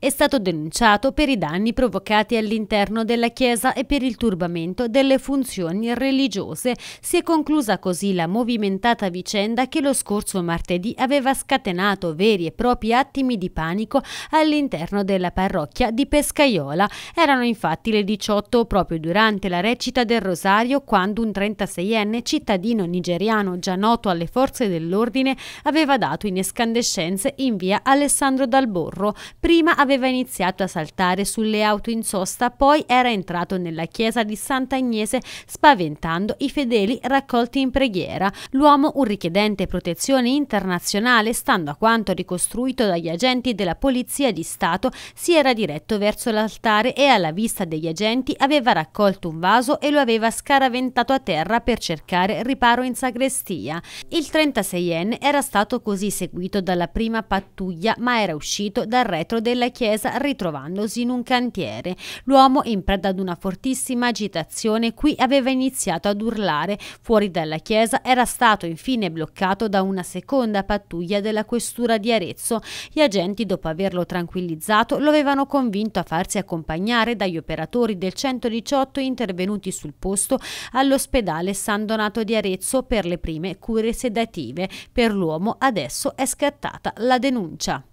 È stato denunciato per i danni provocati all'interno della chiesa e per il turbamento delle funzioni religiose. Si è conclusa così la movimentata vicenda che lo scorso martedì aveva scatenato veri e propri attimi di panico all'interno della parrocchia di Pescaiola. Erano infatti le 18 proprio durante la recita del Rosario quando un 36enne cittadino nigeriano già noto alle forze dell'ordine aveva dato in escandescenze in via Alessandro Dalborro. Prima aveva aveva iniziato a saltare sulle auto in sosta, poi era entrato nella chiesa di Sant'Agnese spaventando i fedeli raccolti in preghiera. L'uomo, un richiedente protezione internazionale, stando a quanto ricostruito dagli agenti della Polizia di Stato, si era diretto verso l'altare e alla vista degli agenti aveva raccolto un vaso e lo aveva scaraventato a terra per cercare riparo in sagrestia. Il 36enne era stato così seguito dalla prima pattuglia ma era uscito dal retro della chiesa chiesa ritrovandosi in un cantiere. L'uomo, in preda ad una fortissima agitazione, qui aveva iniziato ad urlare. Fuori dalla chiesa era stato infine bloccato da una seconda pattuglia della questura di Arezzo. Gli agenti, dopo averlo tranquillizzato, lo avevano convinto a farsi accompagnare dagli operatori del 118 intervenuti sul posto all'ospedale San Donato di Arezzo per le prime cure sedative. Per l'uomo adesso è scattata la denuncia.